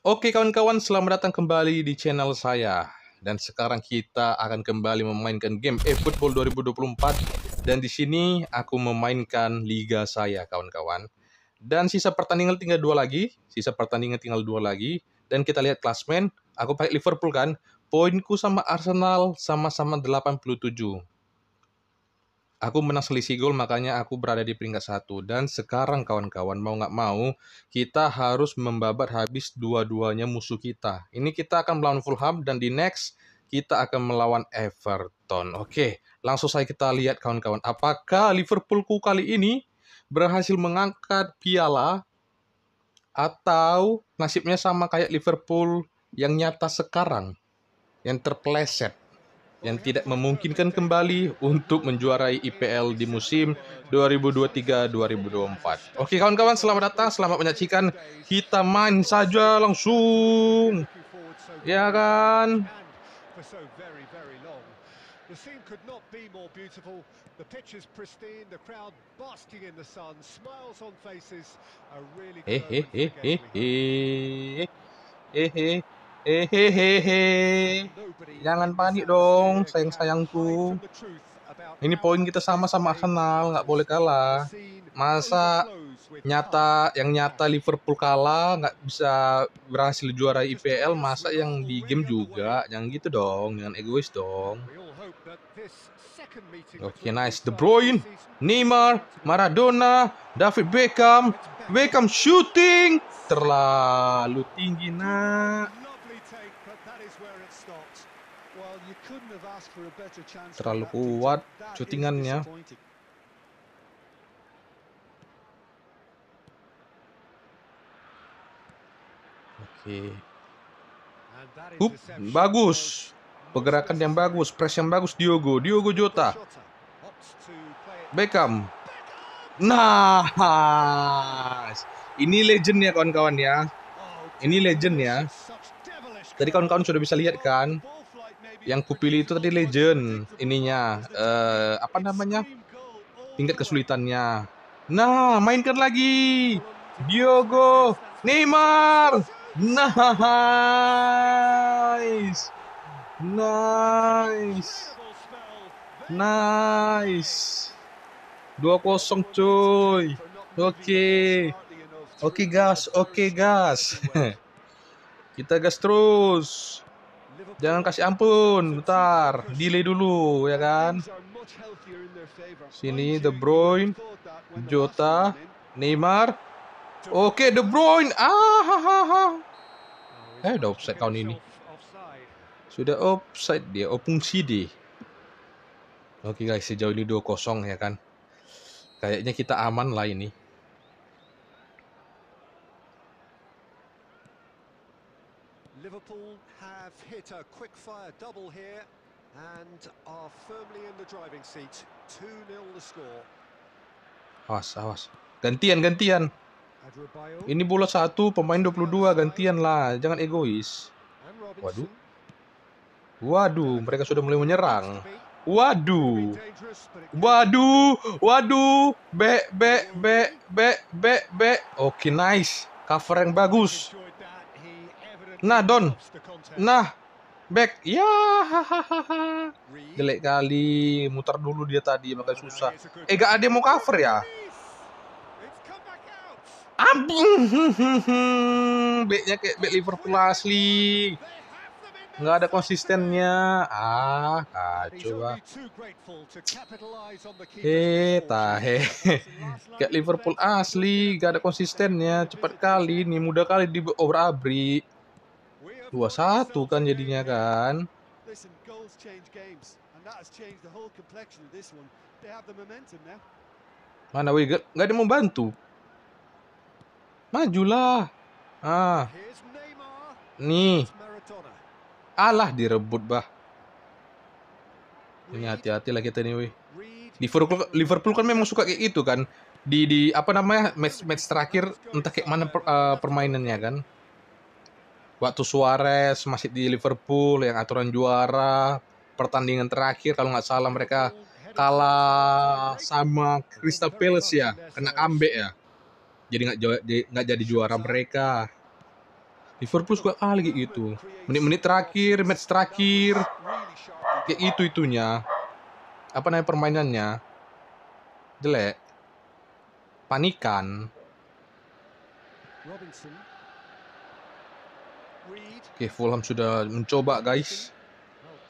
Oke kawan-kawan, selamat datang kembali di channel saya. Dan sekarang kita akan kembali memainkan game eFootball 2024 dan di sini aku memainkan liga saya, kawan-kawan. Dan sisa pertandingan tinggal dua lagi, sisa pertandingan tinggal dua lagi dan kita lihat klasmen. Aku pakai Liverpool kan. Poinku sama Arsenal sama-sama 87. Aku menang selisih gol makanya aku berada di peringkat satu dan sekarang kawan-kawan mau nggak mau kita harus membabat habis dua-duanya musuh kita. Ini kita akan melawan Fulham dan di next kita akan melawan Everton. Oke, langsung saya kita lihat kawan-kawan apakah Liverpoolku kali ini berhasil mengangkat piala atau nasibnya sama kayak Liverpool yang nyata sekarang yang terpleset yang tidak memungkinkan kembali untuk menjuarai IPL di musim 2023-2024. Oke kawan-kawan, selamat datang, selamat menyaksikan. Kita main saja langsung. Ya kan? The scene could not be more beautiful. The pitch is pristine, the crowd basking in the sun, smiles on faces. A really eh, eh, good eh, Hehehe. Jangan panik dong, sayang-sayangku. Ini poin kita sama-sama Arsenal, nggak boleh kalah. Masa nyata yang nyata Liverpool kalah, nggak bisa berhasil juara IPL, masa yang di game juga, jangan gitu dong, jangan egois dong. Oke, okay, nice. De Bruyne, Neymar, Maradona, David Beckham, Beckham shooting terlalu tinggi nak. terlalu kuat syutingannya oke Up, bagus pergerakan yang bagus press yang bagus Diogo Diogo Jota Beckham nah ini legend ya kawan-kawan ya oh, ini legend ya Tadi kawan-kawan sudah bisa lihat kan yang kupilih itu tadi legend ininya eh, apa namanya tingkat kesulitannya nah mainkan lagi Diogo Neymar nice nice nice 2-0 cuy oke okay. oke okay, gas oke okay, gas kita gas terus Jangan kasih ampun, bentar. Delay dulu, ya kan? Sini De Bruyne, Jota, Neymar. Oke, okay, De Bruyne. Ah, ha, ha, ha. Eh, udah offside tahun ini. Sudah offside dia, opungsi oh, CD. Oke okay guys, sejauh ini 2-0 ya kan. Kayaknya kita aman lah ini. have hit a quick-fire double here and are firmly in the driving seat. 2-0 the score. Awas, awas. Gantian, gantian. Ini bola satu, pemain 22, gantian lah. Jangan egois. Waduh. Waduh, mereka sudah mulai menyerang. Waduh. Waduh, waduh. Be, be, be, be, be, be. Oke, okay, nice. Cover yang bagus. Nah, Don. Nah, back. Ya, hahaha. Jelek kali. Muter dulu dia tadi, makanya susah. Eh, gak ada yang mau cover ya? Ampun. Backnya kayak back Liverpool asli. Gak ada konsistennya. Ah, kacau lah. he. tahe. kayak Liverpool asli. Gak ada konsistennya. Cepat kali ini. Mudah kali di obrak-abrik. Oh, 21 kan jadinya kan. Listen, goals change games and that has changed the whole complexion of this one. They have the momentum now. Mana Wigan? Gak ada yang membantu. Majulah. Ah. Nih. Alah direbut, bah. Ini hati-hati lah kita nih, weh. Liverpool, Liverpool kan memang suka kayak itu kan. Di di apa namanya match match terakhir entah kayak mana per, uh, permainannya kan waktu Suarez masih di Liverpool yang aturan juara pertandingan terakhir kalau nggak salah mereka kalah sama Crystal Palace ya kena comeback ya jadi nggak nggak jadi juara mereka Liverpool juga kali gitu menit-menit terakhir match terakhir kayak itu itunya apa namanya permainannya jelek panikan Oke, okay, Fulham sudah mencoba guys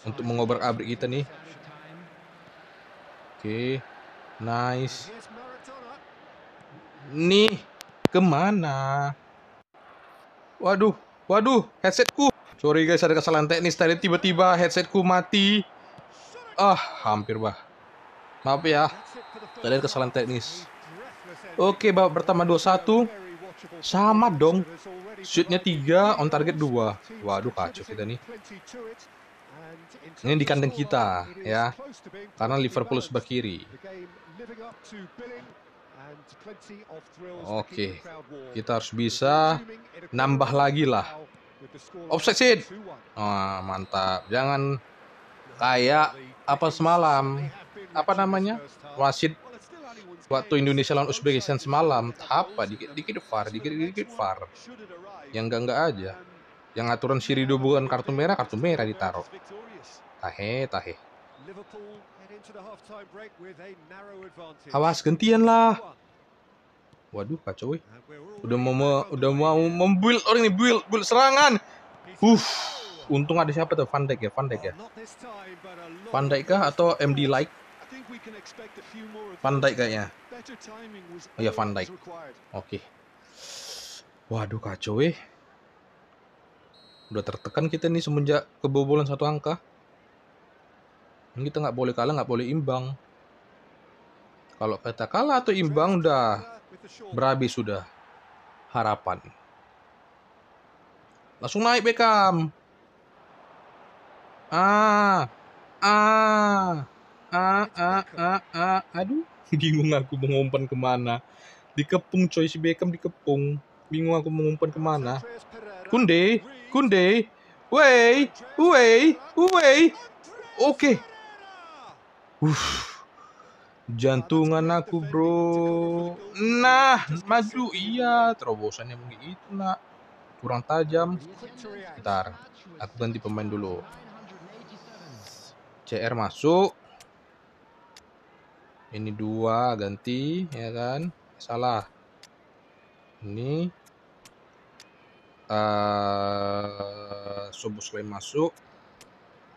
untuk mengobrak-abrik kita nih. Oke. Okay, nice. Nih, kemana? Waduh, waduh, headsetku. Sorry guys, ada kesalahan teknis tadi tiba-tiba headsetku mati. Ah, hampir bah. Maaf ya. Tadi ada kesalahan teknis. Oke, babak pertama 2-1. Sama dong. Shootnya 3, on target 2. Waduh kacau kita nih. Ini di kandang kita ya. Karena Liverpool sebelah kiri. Oke. Kita harus bisa nambah lagi lah. offset Oh, ah, mantap. Jangan kayak apa semalam. Apa namanya? Wasit waktu Indonesia lawan Uzbekistan semalam apa dikit-dikit far, dikit-dikit far. yang enggak-enggak aja yang aturan siri bukan kartu merah kartu merah ditaruh tahe tahe awas gentian lah waduh kacau weh. udah mau udah mau membuild orang ini build build serangan uff untung ada siapa tuh Van Dijk ya Van Dijk ya Van Dijk kah atau MD like Van Dijk kayaknya. Oh ya Van Dijk. Oke. Okay. Waduh kacau eh. Udah tertekan kita nih semenjak kebobolan satu angka. Ini kita nggak boleh kalah, nggak boleh imbang. Kalau kita kalah atau imbang udah berabi sudah harapan. Langsung naik Beckham. Ah. Ah a ah, a ah, a ah, a aduh bingung aku mengumpan kemana dikepung coy si Beckham dikepung bingung aku mengumpan kemana kunde kunde wey wey wey oke okay. Uff. Jantungan aku bro Nah maju iya Terobosannya mungkin itu nak Kurang tajam Bentar Aku ganti pemain dulu CR masuk ini dua ganti ya kan salah ini uh, eh, subuh lain masuk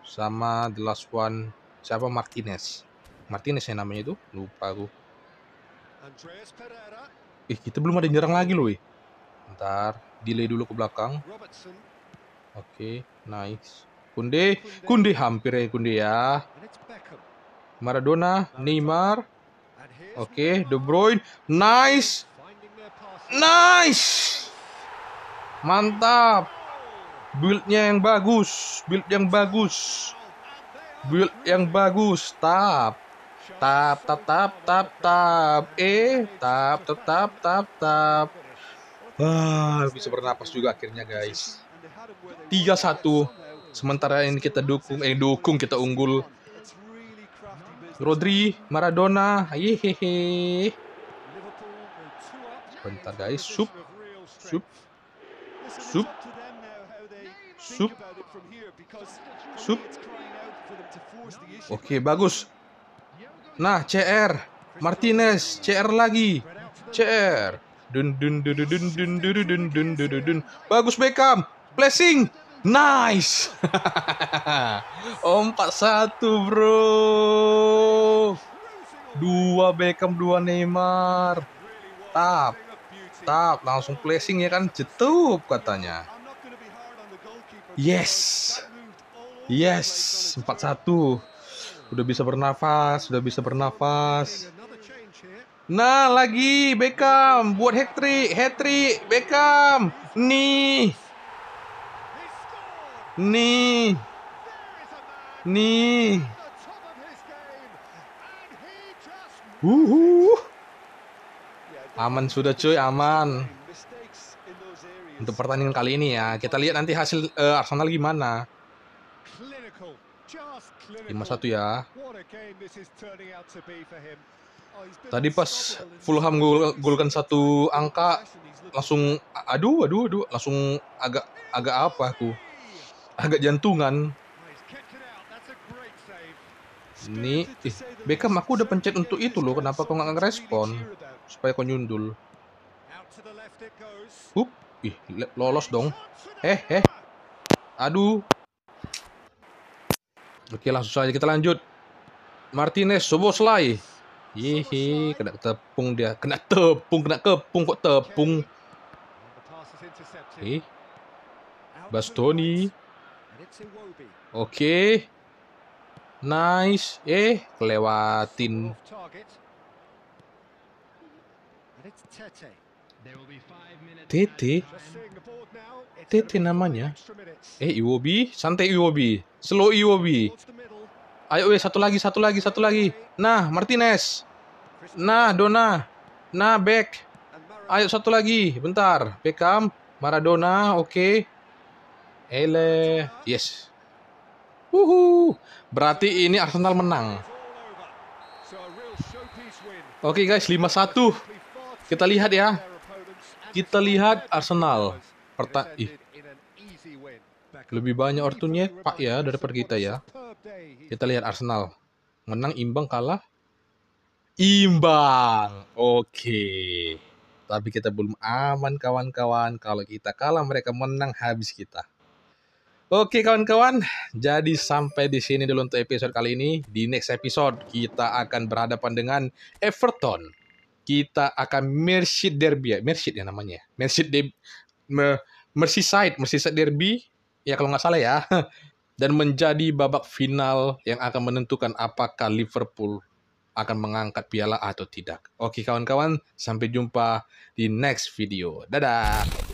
sama the last one siapa Martinez Martinez yang namanya itu lupa aku eh, kita belum ada nyerang lagi loh ntar delay dulu ke belakang oke okay, nice Kunde Kunde hampir ya Kunde ya Maradona, Neymar. Oke, okay, De Bruyne. Nice. Nice. Mantap. Buildnya yang bagus, build yang bagus. Build yang bagus. Tap. Tap tap tap tap tap. Eh, tap tap tap tap tap. Ah, bisa bernapas juga akhirnya, guys. 3-1. Sementara ini kita dukung eh dukung kita unggul Rodri, Maradona, hehehe. Bentar guys, sup, sup, sup, sup, sup. Oke, okay, bagus. Nah, CR, Martinez, CR lagi, CR. Dun dun dun dun dun dun dun dun dun dun dun. Bagus Beckham, blessing. Nice. Oh, empat satu Bro. Dua Beckham, dua Neymar. Tap. Tap, langsung placing ya kan jetup katanya. Yes. Yes, empat satu, Udah bisa bernafas, udah bisa bernafas. Nah, lagi Beckham buat hat trick, hat trick Beckham. Nih. Knee. Knee. Uhu. Aman sudah cuy, aman. Untuk pertandingan kali ini ya, kita lihat nanti hasil uh, Arsenal gimana. 5-1 ya. Tadi pas Fulham gol golkan satu angka langsung aduh aduh aduh langsung agak agak apa aku agak jantungan. Ini, ih, Beckham aku udah pencet untuk itu loh, kenapa kau nggak ngerespon? Supaya kau nyundul. Hup, ih, lolos dong. Eh, eh. Aduh. Oke, langsung saja kita lanjut. Martinez, Soboslai. Hihi, kena tepung dia. Kena tepung, kena kepung kok tepung. Eh. Bastoni. Oke. Okay. Nice. Eh, kelewatin. Tete. Tete namanya. Eh, Iwobi. Santai Iwobi. Slow Iwobi. Ayo eh satu lagi, satu lagi, satu lagi. Nah, Martinez. Nah, Dona. Nah, back. Ayo satu lagi. Bentar. Beckham. Maradona. Oke. Okay. Ele. Yes. Wuhu. Berarti ini Arsenal menang. Oke okay guys, 5-1. Kita lihat ya. Kita lihat Arsenal. Perta Ih. Lebih banyak ortunya Pak ya daripada kita ya. Kita lihat Arsenal. Menang, imbang, kalah. Imbang. Oke. Okay. Tapi kita belum aman kawan-kawan. Kalau kita kalah mereka menang habis kita. Oke kawan-kawan, jadi sampai di sini dulu untuk episode kali ini. Di next episode kita akan berhadapan dengan Everton. Kita akan Merseyside Derby, ya. Merseyside ya namanya. Merseyside de- Merseyside, Merseyside Derby. Ya kalau nggak salah ya. Dan menjadi babak final yang akan menentukan apakah Liverpool akan mengangkat piala atau tidak. Oke kawan-kawan, sampai jumpa di next video. Dadah.